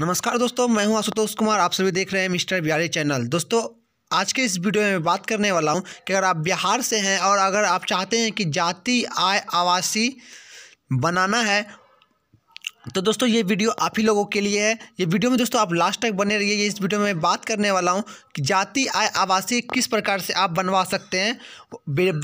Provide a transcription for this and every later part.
नमस्कार दोस्तों मैं हूं आशुतोष कुमार आप सभी देख रहे हैं मिस्टर बिहारी चैनल दोस्तों आज के इस वीडियो में मैं बात करने वाला हूं कि अगर आप बिहार से हैं और अगर आप चाहते हैं कि जाति आय आवासी बनाना है तो दोस्तों ये वीडियो आप ही लोगों के लिए है ये वीडियो में दोस्तों आप लास्ट तक बने रहिए ये इस वीडियो में मैं बात करने वाला हूँ कि जाति आय आवासीय किस प्रकार से आप बनवा सकते हैं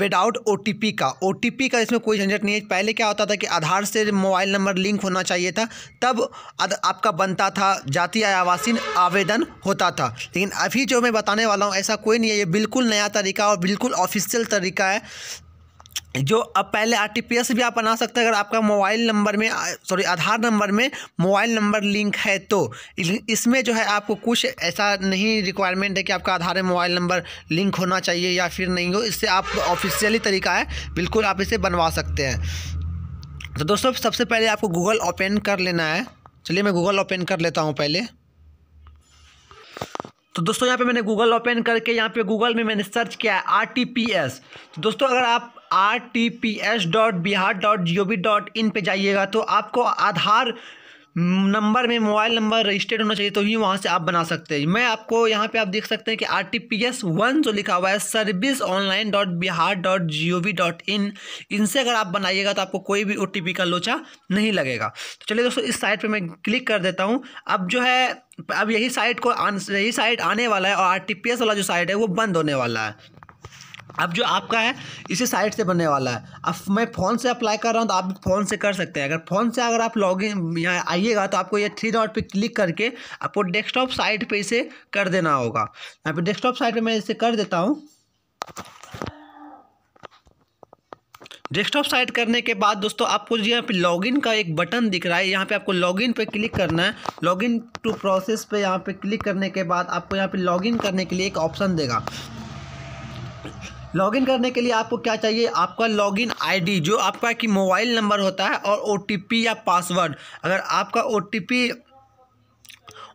विदाउट ओ का ओ का इसमें कोई झंझट नहीं है पहले क्या होता था कि आधार से मोबाइल नंबर लिंक होना चाहिए था तब आपका बनता था जाति आय आवासीय आवेदन होता था लेकिन अभी जो मैं बताने वाला हूँ ऐसा कोई नहीं है ये बिल्कुल नया तरीका और बिल्कुल ऑफिशियल तरीका है जो अब पहले आर टी भी आप बना सकते हैं अगर आपका मोबाइल नंबर में सॉरी आधार नंबर में मोबाइल नंबर लिंक है तो इसमें जो है आपको कुछ ऐसा नहीं रिक्वायरमेंट है कि आपका आधार में मोबाइल नंबर लिंक होना चाहिए या फिर नहीं हो इससे आप ऑफिशियली तरीका है बिल्कुल आप इसे बनवा सकते हैं तो दोस्तों सबसे पहले आपको गूगल ओपन कर लेना है चलिए मैं गूगल ओपन कर लेता हूँ पहले तो दोस्तों यहाँ पे मैंने गूगल ओपन करके यहाँ पे गूगल में मैंने सर्च किया है आर तो दोस्तों अगर आप R T P S dot Bihar dot G O V dot in पर जाइएगा तो आपको आधार नंबर में मोबाइल नंबर रजिस्टर्ड होना चाहिए तो ही वहाँ से आप बना सकते हैं मैं आपको यहाँ पे आप देख सकते हैं कि R T P S one जो लिखा हुआ है service online dot Bihar dot G O V dot in इनसे अगर आप बनाइएगा तो आपको कोई भी ओ टी पी का लोचा नहीं लगेगा तो चलिए दोस्तों इस साइट पर मैं क्लिक कर देता हूँ अब जो है अब यही साइट को यही साइट आने वाला है और आर टी पी एस वाला जो साइट है वो बंद होने वाला है अब जो आपका है इसी साइट से बनने वाला है अब मैं फ़ोन से अप्लाई कर रहा हूँ तो आप फ़ोन से कर सकते हैं अगर फ़ोन से अगर आप लॉगिन यहाँ आइएगा तो आपको ये थ्री डॉट पे क्लिक करके आपको डेस्कटॉप साइट पे इसे कर देना होगा यहाँ पे डेस्कटॉप साइट पे मैं इसे कर देता हूँ डेस्कटॉप साइट करने के बाद दोस्तों आपको जो यहाँ पे लॉगिन का एक बटन दिख रहा है यहाँ पे आपको लॉगिन पे क्लिक करना है लॉगिन टू प्रोसेस पे यहाँ पे क्लिक करने के बाद आपको यहाँ पे लॉगिन करने के लिए एक ऑप्शन देगा लॉगिन करने के लिए आपको क्या चाहिए आपका लॉगिन आईडी जो आपका कि मोबाइल नंबर होता है और ओटीपी या पासवर्ड अगर आपका ओटीपी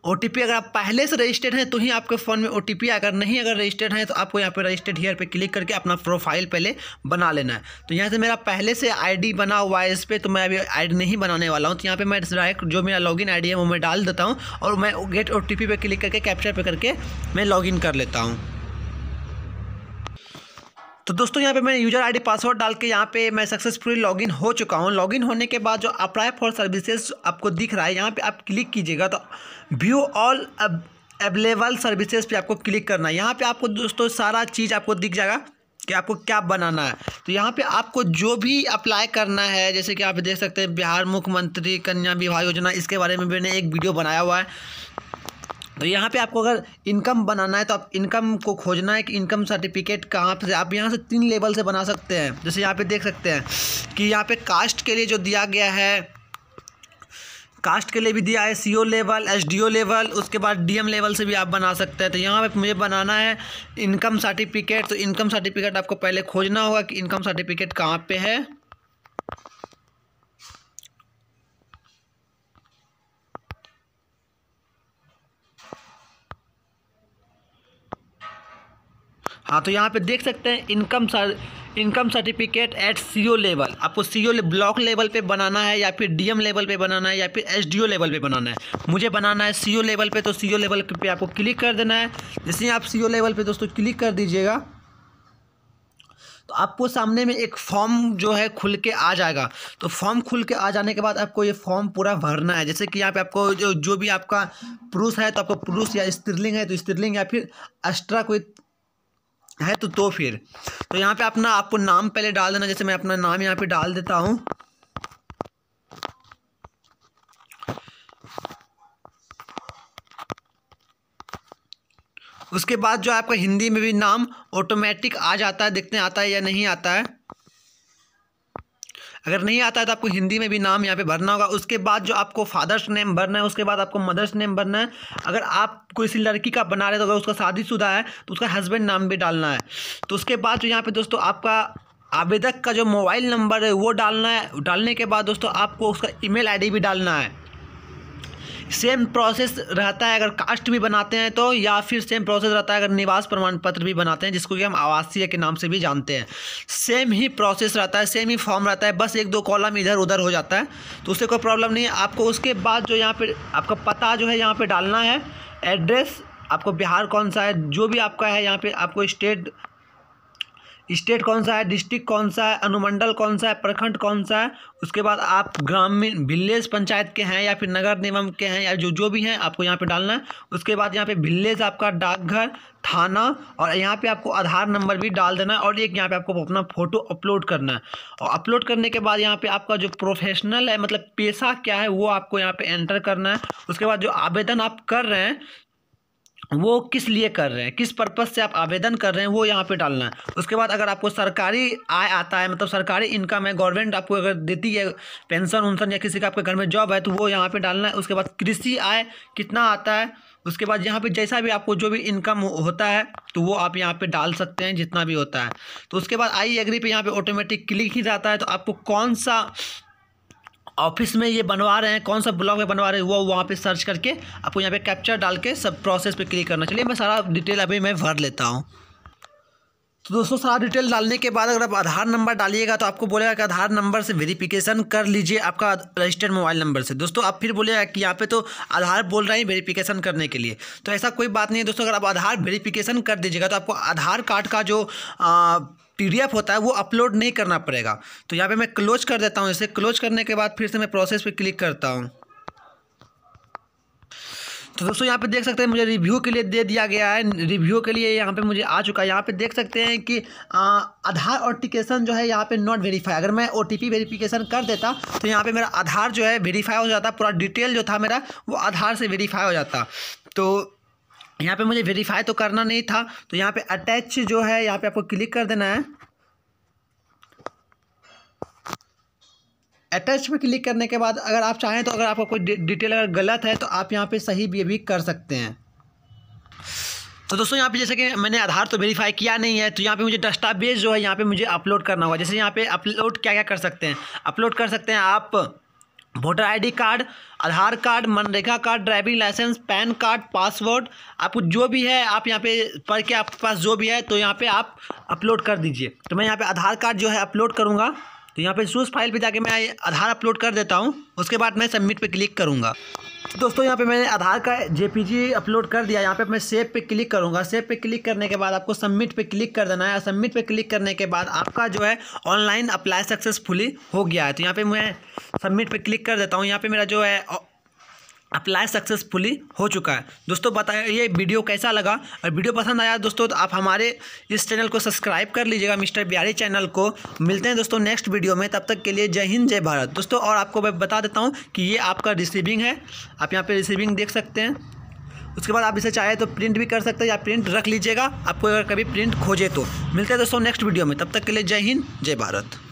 ओटीपी अगर आप पहले से रजिस्टर्ड हैं तो ही आपके फ़ोन में ओटीपी अगर नहीं अगर रजिस्टर्ड हैं तो आपको यहाँ पे रजिस्टर्ड हेयर पे क्लिक करके अपना प्रोफाइल पहले बना लेना है तो यहाँ से मेरा पहले से आईडी बना हुआ है इस पर तो मैं अभी आईडी नहीं बनाने वाला हूँ तो यहाँ पे मैं डायरेक्ट जो मेरा लॉग इन है वो मैं डाल देता हूँ और मैं गेट ओ पे क्लिक करके कैप्चर पर करके मैं लॉगिन कर लेता हूँ तो दोस्तों यहाँ पे मैंने यूजर आईडी पासवर्ड डाल के यहाँ पे मैं सक्सेसफुली लॉगिन हो चुका हूँ लॉगिन होने के बाद जो अप्लाई फॉर सर्विसेज आपको दिख रहा है यहाँ पे आप क्लिक कीजिएगा तो व्यू ऑल अवेलेबल सर्विसेज पे आपको क्लिक करना है यहाँ पे आपको दोस्तों सारा चीज़ आपको दिख जाएगा कि आपको क्या बनाना है तो यहाँ पे आपको जो भी अप्लाई करना है जैसे कि आप देख सकते हैं बिहार मुख्यमंत्री कन्या विवाह योजना इसके बारे में मैंने एक वीडियो बनाया हुआ है तो यहाँ पे आपको अगर इनकम बनाना है तो आप इनकम को खोजना है कि इनकम सर्टिफिकेट कहाँ से आप यहाँ से तीन लेवल से बना सकते हैं जैसे यहाँ पे देख सकते हैं कि यहाँ पे कास्ट के लिए जो दिया गया है कास्ट के लिए भी दिया है सी लेवल एस लेवल उसके बाद डीएम लेवल से भी आप बना सकते हैं तो यहाँ पे मुझे बनाना है इनकम सर्टिफिकेट तो इनकम सर्टिफिकेट आपको पहले खोजना होगा कि इनकम सर्टिफिकेट कहाँ पे है हाँ तो यहाँ पे देख सकते हैं income sir income certificate at CO level आपको सीओ ले, ब्लॉक लेवल पे बनाना है या फिर डीएम लेवल पे बनाना है या फिर एसडीओ लेवल पे बनाना है मुझे बनाना है सीओ लेवल e पे तो सीओ लेवल e पे आपको क्लिक कर देना है जैसे आप सीओ लेवल e पे दोस्तों क्लिक कर दीजिएगा तो आपको सामने में एक फॉर्म जो है खुल के आ जाएगा तो फॉर्म खुल के आ जाने के बाद आपको ये फॉर्म पूरा भरना है जैसे कि यहाँ पे आपको जो जो भी आपका पुरुष है तो आपको पुरुष या स्त्रीलिंग है तो स्त्रीलिंग या फिर एक्स्ट्रा कोई है तो तो फिर तो यहाँ पे अपना आपको नाम पहले डाल देना जैसे मैं अपना नाम यहाँ पे डाल देता हूँ उसके बाद जो आपका हिंदी में भी नाम ऑटोमेटिक आ जाता है देखते हैं आता है या नहीं आता है अगर नहीं आता है तो आपको हिंदी में भी नाम यहाँ पे भरना होगा उसके बाद जो आपको फादर्स नेम भरना है उसके बाद आपको मदर्स नेम भरना है अगर आप किसी लड़की का बना रहे तो अगर उसका शादीशुदा है तो उसका हस्बैंड नाम भी डालना है तो उसके बाद जो यहाँ पे दोस्तों आपका आवेदक का जो मोबाइल नंबर है वो डालना है डालने के बाद दोस्तों आपको उसका ईमेल आईडी भी डालना है सेम प्रोसेस रहता है अगर कास्ट भी बनाते हैं तो या फिर सेम प्रोसेस रहता है अगर निवास प्रमाण पत्र भी बनाते हैं जिसको कि हम आवासीय के नाम से भी जानते हैं सेम ही प्रोसेस रहता है सेम ही फॉर्म रहता है बस एक दो कॉलम इधर उधर हो जाता है तो उससे कोई प्रॉब्लम नहीं है आपको उसके बाद जो यहाँ पर आपका पता जो है यहाँ पर डालना है एड्रेस आपको बिहार कौन सा है जो भी आपका है यहाँ पे आपको स्टेट स्टेट कौन सा है डिस्ट्रिक्ट कौन सा है अनुमंडल कौन सा है प्रखंड कौन सा है उसके बाद आप ग्रामीण विलेज पंचायत के हैं या फिर नगर निगम के हैं या जो जो भी हैं आपको यहाँ पे डालना है उसके बाद यहाँ पे विलेज आपका डाकघर थाना और यहाँ पे आपको आधार नंबर भी डाल देना है और एक यहाँ पे आपको अपना फ़ोटो अपलोड करना है और अपलोड करने के बाद यहाँ पे आपका जो प्रोफेशनल है मतलब पेशा क्या है वो आपको यहाँ पे एंटर करना है उसके बाद जो आवेदन आप कर रहे हैं वो किस लिए कर रहे हैं किस पर्पज़ से आप आवेदन कर रहे हैं वो यहाँ पे डालना है उसके बाद अगर आपको सरकारी आय आता है मतलब सरकारी इनकम है गवर्नमेंट आपको अगर देती है पेंशन उनसन या किसी का आपके घर में जॉब है तो वो यहाँ पे डालना है उसके बाद कृषि आय कितना आता है उसके बाद यहाँ पे जैसा भी आपको जो भी इनकम होता है तो वो आप यहाँ पे डाल सकते हैं जितना भी होता है तो उसके बाद आई एग्री पे यहाँ पे ऑटोमेटिक क्लिक ही जाता है तो आपको कौन सा ऑफिस में ये बनवा रहे हैं कौन सा ब्लॉग में बनवा रहे हैं वो वहाँ पे सर्च करके आपको यहाँ पे कैप्चर डाल के सब प्रोसेस पे क्लिक करना चलिए मैं सारा डिटेल अभी मैं भर लेता हूँ तो दोस्तों सारा डिटेल डालने के बाद अगर आप आधार नंबर डालिएगा तो आपको बोलेगा कि आधार नंबर से वेरिफिकेशन कर लीजिए आपका रजिस्टर्ड मोबाइल नंबर से दोस्तों आप फिर बोलेगा कि यहाँ पे तो आधार बोल रहे हैं वेरिफिकेशन करने के लिए तो ऐसा कोई बात नहीं है दोस्तों अगर आप आधार वेरिफिकेशन कर दीजिएगा तो आपको आधार कार्ड का जो आ, पीडीएफ होता है वो अपलोड नहीं करना पड़ेगा तो यहाँ पे मैं क्लोज कर देता हूँ इसे क्लोज करने के बाद फिर से मैं प्रोसेस पे क्लिक करता हूँ तो दोस्तों यहाँ पे देख सकते हैं मुझे रिव्यू के लिए दे दिया गया है रिव्यू के लिए यहाँ पे मुझे आ चुका है यहाँ पे देख सकते हैं कि आ, आधार ऑटिकेशन जो है यहाँ पे नॉट वेरीफाई अगर मैं ओ टी वेरीफिकेशन कर देता तो यहाँ पे मेरा आधार जो है वेरीफाई हो जाता पूरा डिटेल जो था मेरा वो आधार से वेरीफाई हो जाता तो यहाँ पे मुझे वेरीफाई तो करना नहीं था तो यहाँ पे अटैच जो है यहाँ पे आपको क्लिक कर देना है अटैच पे क्लिक करने के बाद अगर आप चाहें तो अगर आपका कोई डिटेल अगर गलत है तो आप यहाँ पे सही भी, भी कर सकते हैं तो दोस्तों यहाँ पे जैसे कि मैंने आधार तो वेरीफाई किया नहीं है तो यहाँ पे मुझे दस्तावेज जो है यहाँ पे मुझे अपलोड करना होगा जैसे यहाँ पे अपलोड क्या क्या कर सकते हैं अपलोड कर सकते हैं आप voter ID card Aadhaar card MNREGA card driving licence PAN card password आपको जो भी है आप यहाँ पे पढ़ के आपके पास जो भी है तो यहाँ पे आप अपलोड कर दीजिए तो मैं यहाँ पे आधार कार्ड जो है अपलोड करूँगा तो यहाँ पे सूज फाइल पे जाके मैं आधार अपलोड कर देता हूँ उसके बाद मैं सबमिट पे क्लिक करूँगा तो दोस्तों यहाँ पे मैंने आधार का जेपीजी अपलोड कर दिया यहाँ पे मैं सेव पे क्लिक करूँगा सेव पे क्लिक करने के बाद आपको सबमिट पे क्लिक कर देना है सबमिट पे क्लिक करने के बाद आपका जो है ऑनलाइन अप्लाई सक्सेसफुली हो गया है तो यहाँ पे मैं सबमिट पे क्लिक कर देता हूँ यहाँ पे मेरा जो है अप्लाई सक्सेसफुली हो चुका है दोस्तों बताया ये वीडियो कैसा लगा और वीडियो पसंद आया दोस्तों तो आप हमारे इस चैनल को सब्सक्राइब कर लीजिएगा मिस्टर बिहारी चैनल को मिलते हैं दोस्तों नेक्स्ट वीडियो में तब तक के लिए जय हिंद जय भारत दोस्तों और आपको मैं बता देता हूँ कि ये आपका रिसीविंग है आप यहाँ पर रिसीविंग देख सकते हैं उसके बाद आप इसे चाहे तो प्रिंट भी कर सकते हैं या प्रिंट रख लीजिएगा आपको अगर कभी प्रिंट खोजे तो मिलते हैं दोस्तों नेक्स्ट वीडियो में तब तक के लिए जय हिंद जय भारत